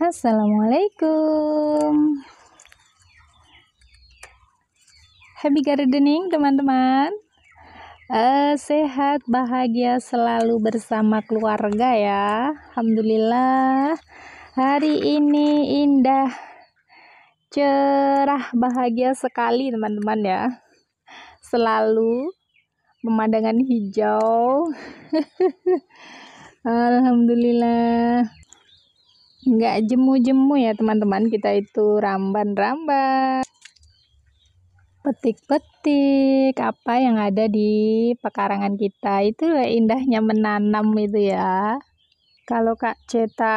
Assalamualaikum. Happy gardening teman-teman. Uh, sehat, bahagia selalu bersama keluarga ya. Alhamdulillah. Hari ini indah. Cerah bahagia sekali teman-teman ya. Selalu pemandangan hijau. Alhamdulillah nggak jemu-jemu ya teman-teman kita itu ramban-ramban petik-petik apa yang ada di pekarangan kita itu indahnya menanam itu ya kalau Kak Ceta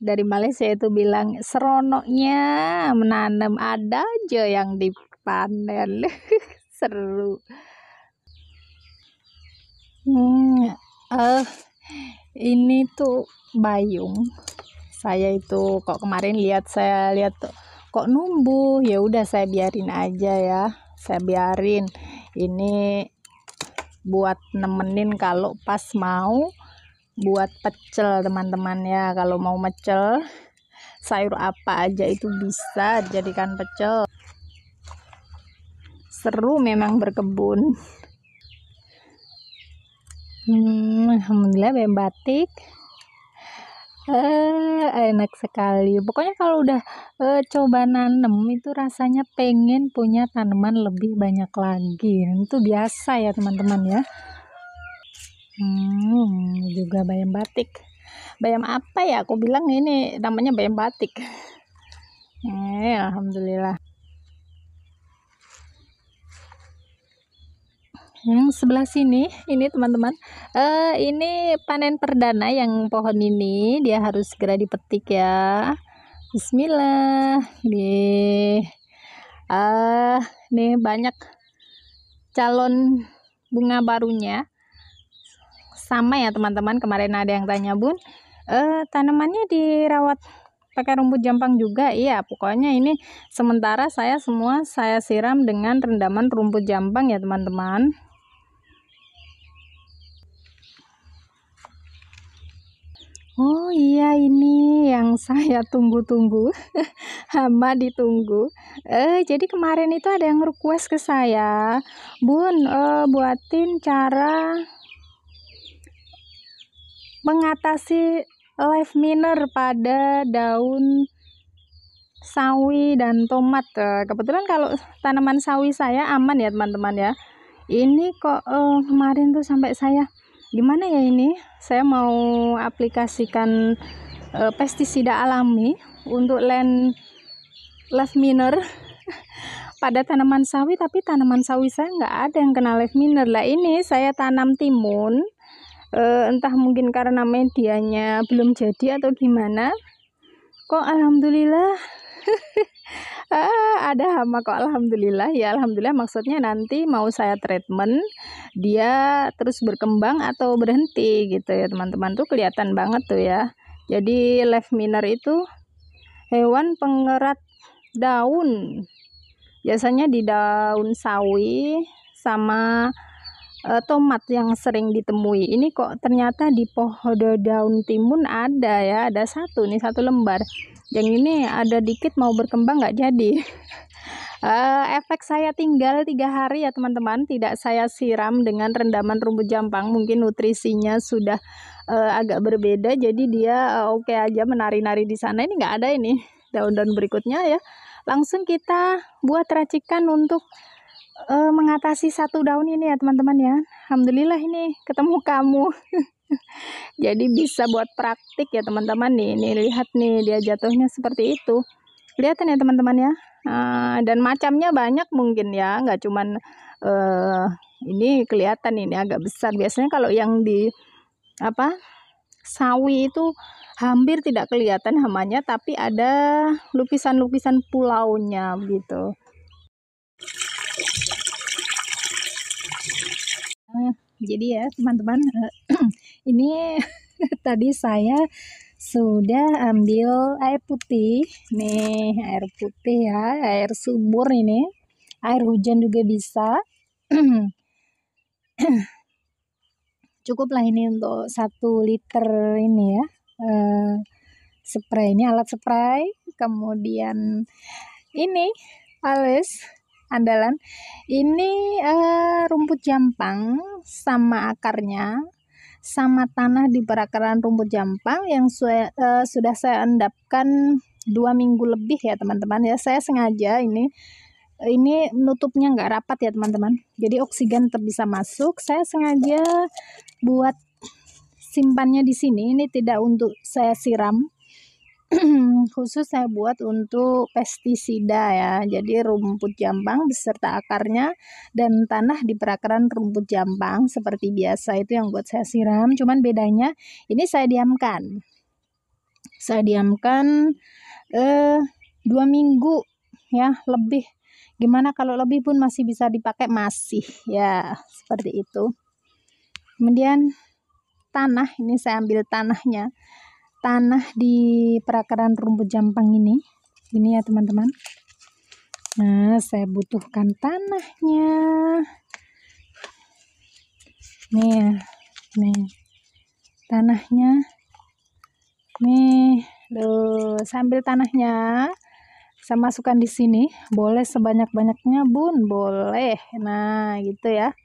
dari Malaysia itu bilang seronoknya menanam ada aja yang dipanen seru hmm, uh, ini tuh bayung saya itu kok kemarin lihat saya lihat kok numbuh ya udah saya biarin aja ya saya biarin ini buat nemenin kalau pas mau buat pecel teman-teman ya kalau mau mecel sayur apa aja itu bisa jadikan pecel seru memang berkebun hmm, Alhamdulillah batik Eh, enak sekali. Pokoknya kalau udah eh, coba nanem itu rasanya pengen punya tanaman lebih banyak lagi. Itu biasa ya teman-teman ya. Hmm, juga bayam batik. Bayam apa ya? Aku bilang ini namanya bayam batik. Eh, alhamdulillah. yang hmm, sebelah sini ini teman-teman uh, ini panen perdana yang pohon ini dia harus segera dipetik ya Bismillah nih uh, nih banyak calon bunga barunya sama ya teman-teman kemarin ada yang tanya bun uh, tanamannya dirawat pakai rumput jampang juga iya pokoknya ini sementara saya semua saya siram dengan rendaman rumput jampang ya teman-teman Oh iya ini yang saya tunggu-tunggu. Hama ditunggu. Eh jadi kemarin itu ada yang request ke saya, "Bun, eh, buatin cara mengatasi live miner pada daun sawi dan tomat." Eh, kebetulan kalau tanaman sawi saya aman ya, teman-teman ya. Ini kok eh, kemarin tuh sampai saya gimana ya ini saya mau aplikasikan e, pestisida alami untuk land live miner pada tanaman sawi tapi tanaman sawi saya nggak ada yang kena live miner lah ini saya tanam timun e, entah mungkin karena medianya belum jadi atau gimana kok alhamdulillah ah, ada hama kok alhamdulillah ya alhamdulillah maksudnya nanti mau saya treatment dia terus berkembang atau berhenti gitu ya teman-teman tuh kelihatan banget tuh ya jadi left miner itu hewan pengerat daun biasanya di daun sawi sama uh, tomat yang sering ditemui. Ini kok ternyata di pohon daun timun ada ya, ada satu nih satu lembar yang ini ada dikit mau berkembang nggak jadi uh, efek saya tinggal tiga hari ya teman-teman tidak saya siram dengan rendaman rumput jampang mungkin nutrisinya sudah uh, agak berbeda jadi dia uh, oke okay aja menari-nari di sana ini nggak ada ini daun-daun berikutnya ya langsung kita buat racikan untuk uh, mengatasi satu daun ini ya teman-teman ya Alhamdulillah ini ketemu kamu jadi bisa buat praktik ya teman-teman nih ini lihat nih dia jatuhnya seperti itu kelihatan ya teman-teman ya ah, dan macamnya banyak mungkin ya nggak cuman uh, ini kelihatan ini agak besar biasanya kalau yang di apa sawi itu hampir tidak kelihatan hamanya tapi ada lukisan-lukisan pulaunya gitu jadi ya teman-teman eh, ini tadi saya sudah ambil air putih nih air putih ya air subur ini air hujan juga bisa cukup lah ini untuk satu liter ini ya e, spray ini alat spray kemudian ini alis andalan ini e, rumput jampang sama akarnya sama tanah di perakaran rumput jampang yang su uh, eh, sudah saya endapkan dua minggu lebih ya teman-teman ya saya sengaja ini ini menutupnya nggak rapat ya teman-teman jadi oksigen tetap bisa masuk saya sengaja buat simpannya di sini ini tidak untuk saya siram khusus saya buat untuk pestisida ya. Jadi rumput jambang beserta akarnya dan tanah di perakaran rumput jambang seperti biasa itu yang buat saya siram. Cuman bedanya ini saya diamkan. Saya diamkan eh dua minggu ya lebih. Gimana kalau lebih pun masih bisa dipakai masih ya seperti itu. Kemudian tanah ini saya ambil tanahnya tanah di perakaran rumput jampang ini ini ya teman-teman nah saya butuhkan tanahnya nih ya nih tanahnya nih loh sambil tanahnya saya masukkan di sini boleh sebanyak-banyaknya bun boleh nah gitu ya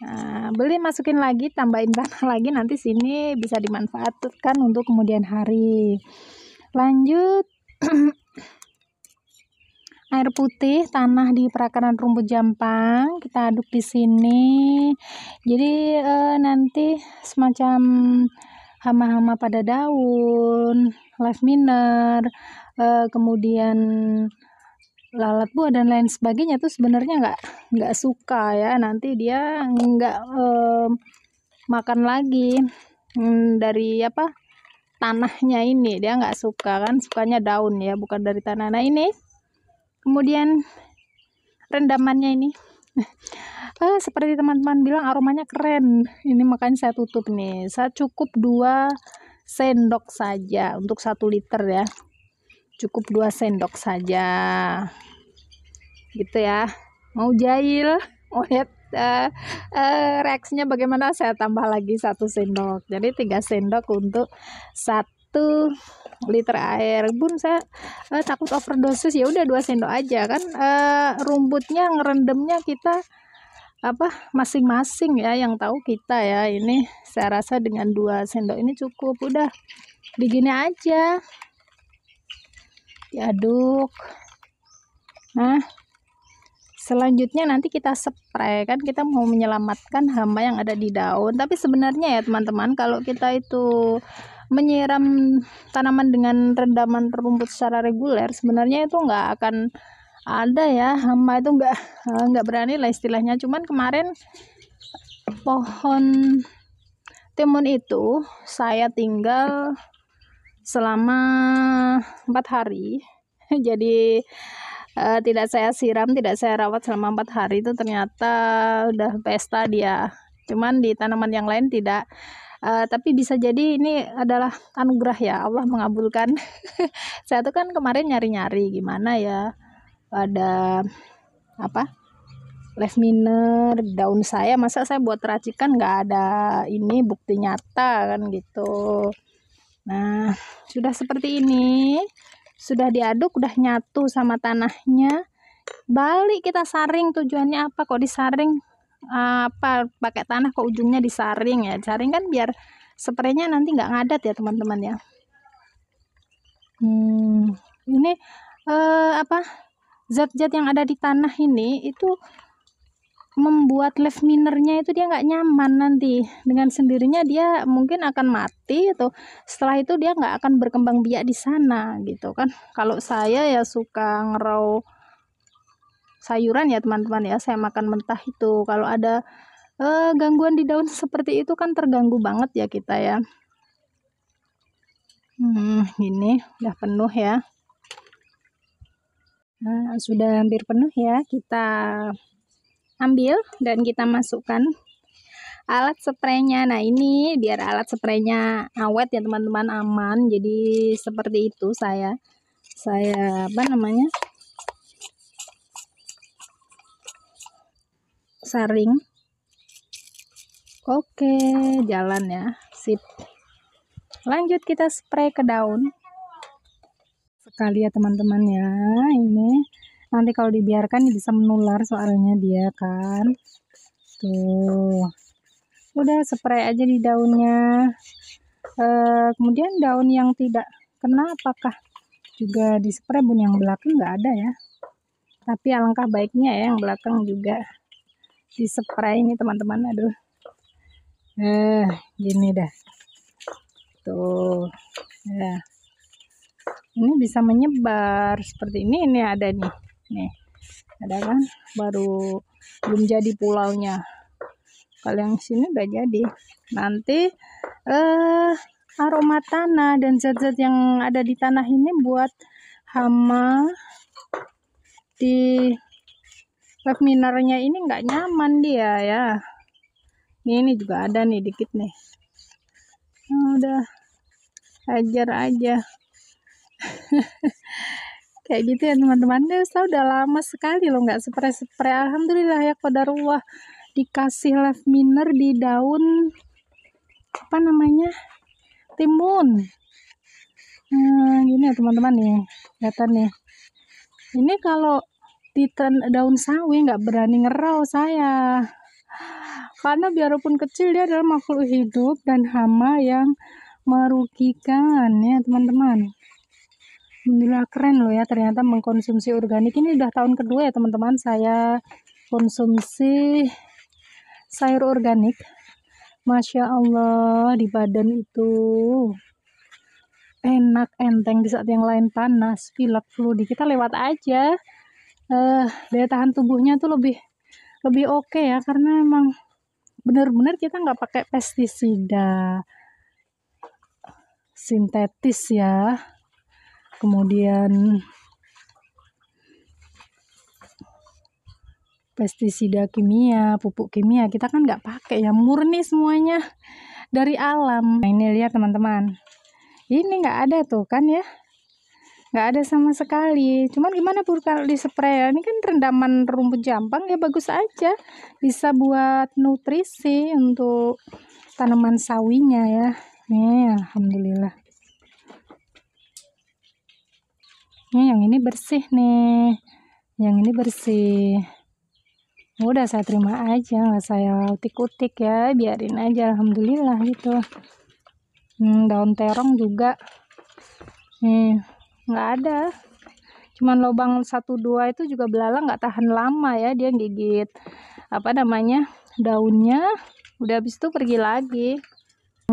Nah, beli masukin lagi, tambahin tanah lagi nanti sini bisa dimanfaatkan untuk kemudian hari. Lanjut air putih, tanah di perakaran rumput jampang, kita aduk di sini. Jadi e, nanti semacam hama-hama pada daun, live miner, e, eh, kemudian lalat buah dan lain sebagainya tuh sebenarnya nggak nggak suka ya nanti dia nggak eh, makan lagi hmm, dari apa tanahnya ini dia nggak suka kan sukanya daun ya bukan dari tanah nah ini kemudian rendamannya ini eh, seperti teman-teman bilang aromanya keren ini makanya saya tutup nih saya cukup dua sendok saja untuk satu liter ya cukup 2 sendok saja gitu ya mau jahil mau lihat uh, uh, reaksinya bagaimana saya tambah lagi satu sendok jadi tiga sendok untuk satu liter air pun saya uh, takut overdosis ya udah dua sendok aja kan uh, rumputnya ngerendemnya kita apa masing-masing ya yang tahu kita ya ini saya rasa dengan dua sendok ini cukup udah begini aja diaduk nah selanjutnya nanti kita spray kan kita mau menyelamatkan hama yang ada di daun tapi sebenarnya ya teman-teman kalau kita itu menyiram tanaman dengan rendaman rumput secara reguler sebenarnya itu nggak akan ada ya hama itu nggak eh, nggak berani lah istilahnya cuman kemarin pohon timun itu saya tinggal selama empat hari jadi uh, tidak saya siram tidak saya rawat selama empat hari itu ternyata udah pesta dia cuman di tanaman yang lain tidak uh, tapi bisa jadi ini adalah anugerah ya Allah mengabulkan saya tuh kan kemarin nyari-nyari gimana ya ada apa left miner daun saya masa saya buat racikan nggak ada ini bukti nyata kan gitu Nah, sudah seperti ini. Sudah diaduk, sudah nyatu sama tanahnya. Balik kita saring tujuannya apa? Kok disaring? Apa pakai tanah kok ujungnya disaring ya? Saring kan biar spraynya nanti nggak ngadat ya, teman-teman ya. Hmm, ini eh, apa? Zat-zat yang ada di tanah ini itu membuat left minernya itu dia nggak nyaman nanti dengan sendirinya dia mungkin akan mati atau gitu. setelah itu dia nggak akan berkembang biak di sana gitu kan kalau saya ya suka ngerau sayuran ya teman-teman ya saya makan mentah itu kalau ada eh, gangguan di daun seperti itu kan terganggu banget ya kita ya hmm, ini udah penuh ya nah, sudah hampir penuh ya kita ambil dan kita masukkan alat spraynya. Nah, ini biar alat spraynya awet ya, teman-teman, aman. Jadi seperti itu saya saya apa namanya? saring. Oke, jalan ya. Sip. Lanjut kita spray ke daun. Sekali ya, teman-teman ya. Ini nanti kalau dibiarkan bisa menular soalnya dia kan tuh udah spray aja di daunnya e, kemudian daun yang tidak kena apakah juga di spray bun yang belakang nggak ada ya tapi alangkah baiknya ya yang belakang juga di spray ini teman-teman aduh eh gini dah tuh ya ini bisa menyebar seperti ini ini ada nih nih ada kan baru belum jadi pulaunya kalau yang sini udah jadi nanti eh aroma tanah dan zat-zat yang ada di tanah ini buat hama di web ini nggak nyaman dia ya ini, ini juga ada nih dikit nih oh, udah ajar aja kayak gitu ya teman-teman ya saya udah lama sekali loh nggak spray spray alhamdulillah ya ruah dikasih left miner di daun apa namanya timun nah gini ya teman-teman nih kelihatan nih ini kalau di daun sawi nggak berani ngerau saya karena biarpun kecil dia adalah makhluk hidup dan hama yang merugikan ya teman-teman Alhamdulillah keren loh ya ternyata mengkonsumsi organik ini udah tahun kedua ya teman-teman saya konsumsi sayur organik Masya Allah di badan itu enak enteng di saat yang lain panas pilek flu di kita lewat aja uh, daya tahan tubuhnya tuh lebih lebih oke okay ya karena emang benar-benar kita nggak pakai pestisida sintetis ya kemudian pestisida kimia, pupuk kimia kita kan nggak pakai ya murni semuanya dari alam. Nah, ini lihat teman-teman, ini nggak ada tuh kan ya, nggak ada sama sekali. Cuman gimana pur kalau di spray ya? Ini kan rendaman rumput jampang ya bagus aja, bisa buat nutrisi untuk tanaman sawinya ya. Nih, alhamdulillah. Ini yang ini bersih nih. Yang ini bersih. Udah saya terima aja, nggak saya utik-utik ya, biarin aja alhamdulillah gitu. Hmm, daun terong juga. Nih, nggak ada. Cuman lubang 1 2 itu juga belalang nggak tahan lama ya, dia gigit apa namanya? daunnya. Udah habis itu pergi lagi.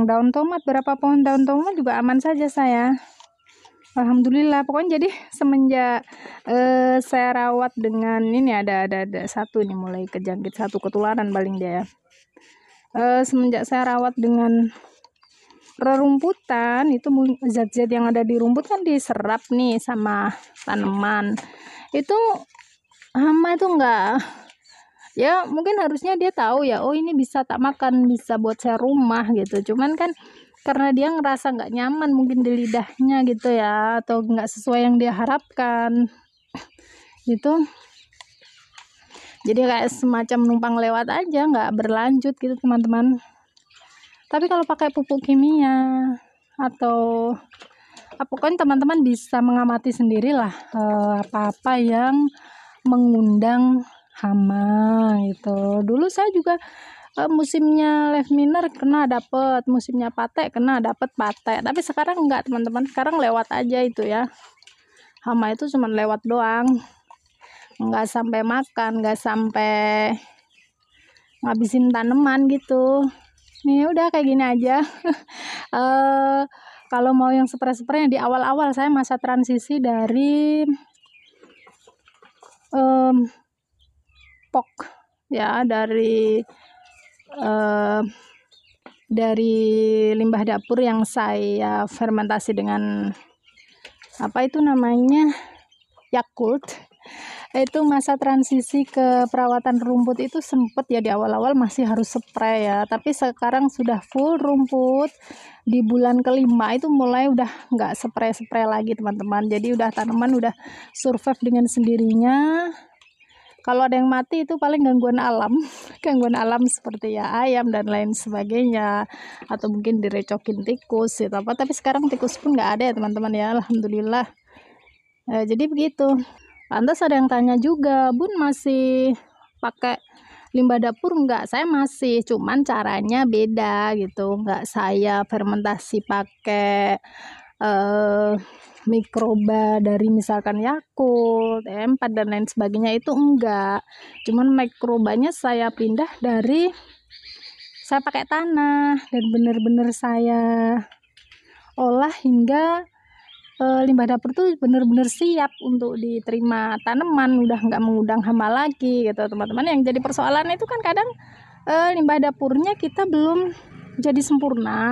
Daun tomat berapa pohon daun tomat juga aman saja saya. Alhamdulillah pokoknya jadi semenjak uh, saya rawat dengan ini ada ada ada satu nih mulai kejangkit satu ketularan paling dia ya. Uh, semenjak saya rawat dengan rerumputan itu zat-zat yang ada di rumput kan diserap nih sama tanaman itu hama itu enggak ya mungkin harusnya dia tahu ya oh ini bisa tak makan bisa buat saya rumah gitu cuman kan karena dia ngerasa nggak nyaman mungkin di lidahnya gitu ya atau nggak sesuai yang dia harapkan gitu jadi kayak semacam numpang lewat aja nggak berlanjut gitu teman-teman tapi kalau pakai pupuk kimia atau apapun kan teman-teman bisa mengamati sendirilah eh, apa-apa yang mengundang hama gitu dulu saya juga Eh, musimnya left miner kena dapet musimnya patek kena dapet patek tapi sekarang enggak teman-teman sekarang lewat aja itu ya hama itu cuma lewat doang enggak sampai makan enggak sampai ngabisin tanaman gitu nih udah kayak gini aja uh, kalau mau yang spray-spray di awal-awal saya masa transisi dari um, pok ya dari uh, dari limbah dapur yang saya fermentasi dengan apa itu namanya Yakult itu masa transisi ke perawatan rumput itu sempat ya di awal-awal masih harus spray ya tapi sekarang sudah full rumput di bulan kelima itu mulai udah nggak spray spray lagi teman-teman jadi udah tanaman udah survive dengan sendirinya kalau ada yang mati itu paling gangguan alam, gangguan alam seperti ya ayam dan lain sebagainya, atau mungkin direcokin tikus gitu apa. Tapi sekarang tikus pun nggak ada ya teman-teman ya, alhamdulillah. Eh, jadi begitu. Lantas ada yang tanya juga, Bun masih pakai limbah dapur enggak Saya masih, cuman caranya beda gitu. enggak saya fermentasi pakai uh, mikroba dari misalkan Yakult, m dan lain sebagainya itu enggak. Cuman mikrobanya saya pindah dari saya pakai tanah dan benar-benar saya olah hingga e, limbah dapur tuh benar-benar siap untuk diterima tanaman, udah enggak mengundang hama lagi gitu teman-teman. Yang jadi persoalan itu kan kadang e, limbah dapurnya kita belum jadi sempurna.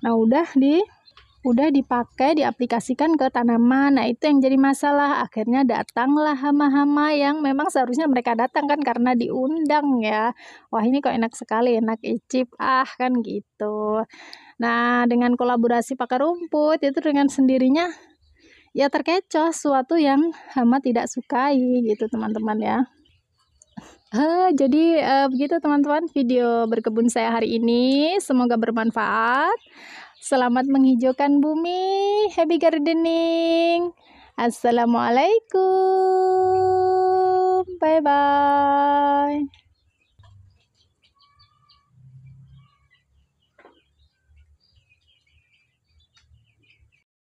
Nah udah di udah dipakai diaplikasikan ke tanaman nah itu yang jadi masalah akhirnya datanglah hama-hama yang memang seharusnya mereka datang kan karena diundang ya wah ini kok enak sekali enak icip ah kan gitu nah dengan kolaborasi pakai rumput itu dengan sendirinya ya terkecoh suatu yang hama tidak sukai gitu teman-teman ya Uh, jadi uh, begitu teman-teman video berkebun saya hari ini. Semoga bermanfaat. Selamat menghijaukan bumi. Happy gardening. Assalamualaikum. Bye bye.